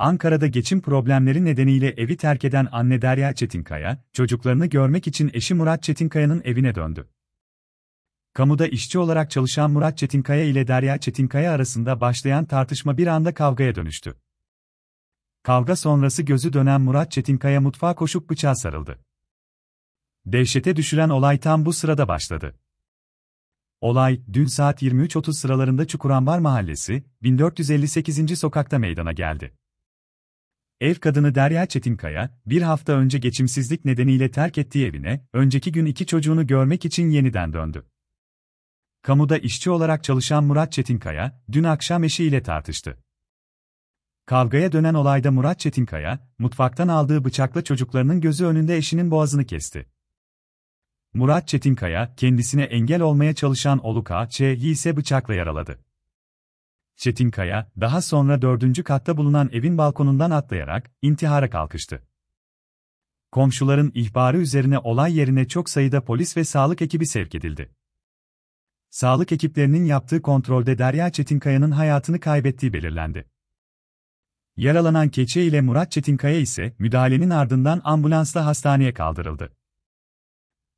Ankara'da geçim problemleri nedeniyle evi terk eden anne Derya Çetinkaya, çocuklarını görmek için eşi Murat Çetinkaya'nın evine döndü. Kamuda işçi olarak çalışan Murat Çetinkaya ile Derya Çetinkaya arasında başlayan tartışma bir anda kavgaya dönüştü. Kavga sonrası gözü dönen Murat Çetinkaya mutfağa koşup bıçağa sarıldı. Dehşete düşüren olay tam bu sırada başladı. Olay, dün saat 23.30 sıralarında Çukurambar Mahallesi, 1458. sokakta meydana geldi. Ev kadını Derya Çetinkaya, bir hafta önce geçimsizlik nedeniyle terk ettiği evine, önceki gün iki çocuğunu görmek için yeniden döndü. Kamuda işçi olarak çalışan Murat Çetinkaya, dün akşam eşiyle tartıştı. Kavgaya dönen olayda Murat Çetinkaya, mutfaktan aldığı bıçakla çocuklarının gözü önünde eşinin boğazını kesti. Murat Çetinkaya, kendisine engel olmaya çalışan Oluka Ç'yi ise bıçakla yaraladı. Çetin Kaya, daha sonra dördüncü katta bulunan evin balkonundan atlayarak, intihara kalkıştı. Komşuların ihbarı üzerine olay yerine çok sayıda polis ve sağlık ekibi sevk edildi. Sağlık ekiplerinin yaptığı kontrolde Derya Çetinkaya'nın hayatını kaybettiği belirlendi. Yaralanan Keçe ile Murat Çetinkaya ise müdahalenin ardından ambulansla hastaneye kaldırıldı.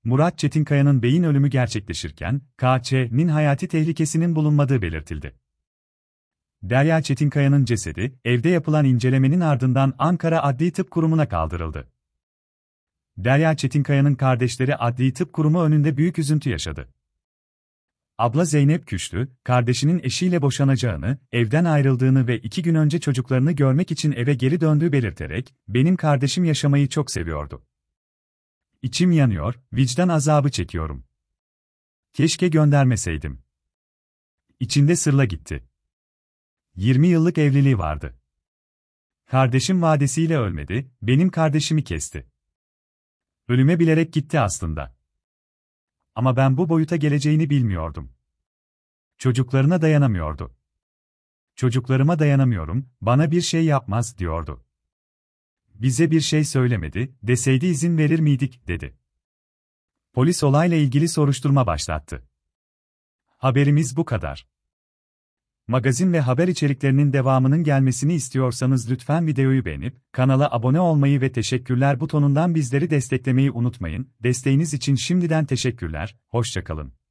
Murat Çetinkaya'nın beyin ölümü gerçekleşirken, KÇ'nin hayati tehlikesinin bulunmadığı belirtildi. Derya Çetinkaya'nın cesedi, evde yapılan incelemenin ardından Ankara Adli Tıp Kurumu'na kaldırıldı. Derya Çetinkaya'nın kardeşleri Adli Tıp Kurumu önünde büyük üzüntü yaşadı. Abla Zeynep Küçlü, kardeşinin eşiyle boşanacağını, evden ayrıldığını ve iki gün önce çocuklarını görmek için eve geri döndüğü belirterek, benim kardeşim yaşamayı çok seviyordu. İçim yanıyor, vicdan azabı çekiyorum. Keşke göndermeseydim. İçinde sırla gitti. 20 yıllık evliliği vardı. Kardeşim vadesiyle ölmedi, benim kardeşimi kesti. Ölüme bilerek gitti aslında. Ama ben bu boyuta geleceğini bilmiyordum. Çocuklarına dayanamıyordu. Çocuklarıma dayanamıyorum, bana bir şey yapmaz diyordu. Bize bir şey söylemedi, deseydi izin verir miydik dedi. Polis olayla ilgili soruşturma başlattı. Haberimiz bu kadar magazin ve haber içeriklerinin devamının gelmesini istiyorsanız lütfen videoyu beğenip, kanala abone olmayı ve teşekkürler butonundan bizleri desteklemeyi unutmayın. Desteğiniz için şimdiden teşekkürler, hoşçakalın.